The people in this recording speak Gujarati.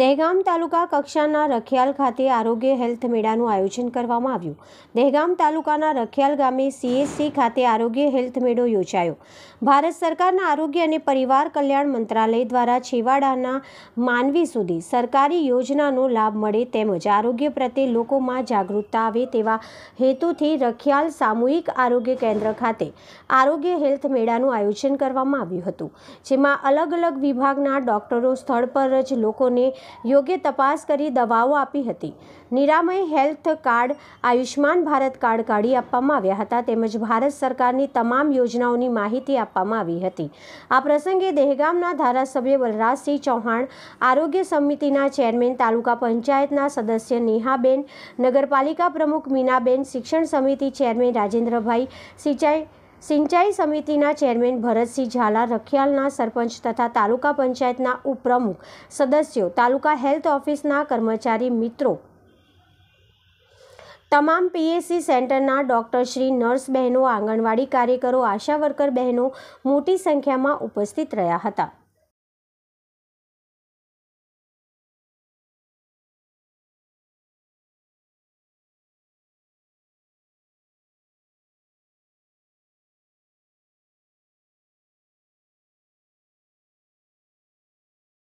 દહેગામ તાલુકા કક્ષાના રખિયાલ ખાતે આરોગ્ય હેલ્થ મેળાનું આયોજન કરવામાં આવ્યું દહેગામ તાલુકાના રખિયાલ ગામે સીએસસી ખાતે આરોગ્ય હેલ્થ મેળો યોજાયો ભારત સરકારના આરોગ્ય અને પરિવાર કલ્યાણ મંત્રાલય દ્વારા છેવાડાના માનવી સુધી સરકારી યોજનાનો લાભ મળે તેમજ આરોગ્ય પ્રત્યે લોકોમાં જાગૃતતા આવે તેવા હેતુથી રખિયાલ સામૂહિક આરોગ્ય કેન્દ્ર ખાતે આરોગ્ય હેલ્થ મેળાનું આયોજન કરવામાં આવ્યું હતું જેમાં અલગ અલગ વિભાગના ડોક્ટરો સ્થળ પર જ લોકોને યોગ્ય તપાસ કરી દવાઓ આપી હતી Niramay health card Ayushman Bharat card કાઢી આપવામાં આવ્યા હતા તેમજ ભારત સરકારની તમામ યોજનાઓની માહિતી આપવામાં આવી હતી આ પ્રસંગે દહેગામના ધારાસભ્ય બલરાજસિંહ ચૌહાણ આરોગ્ય સમિતિના ચેરમેન તાલુકા પંચાયતના સદસ્ય નેહાબેન નગરપાલિકા પ્રમુખ મીનાબેન શિક્ષણ સમિતિ ચેરમેન રાજેન્દ્રભાઈ સિંચાઈ સિંચાઈ સમિતિના ચેરમેન ભરતસિંહ ઝાલા રખિયાલના સરપંચ તથા તાલુકા પંચાયતના ઉપપ્રમુખ સદસ્યો તાલુકા હેલ્થ ઓફિસના કર્મચારી મિત્રો તમામ પીએસસી સેન્ટરના ડૉક્ટર શ્રી નર્સ બહેનો આંગણવાડી કાર્યકરો આશા વર્કર બહેનો મોટી સંખ્યામાં ઉપસ્થિત રહ્યા હતા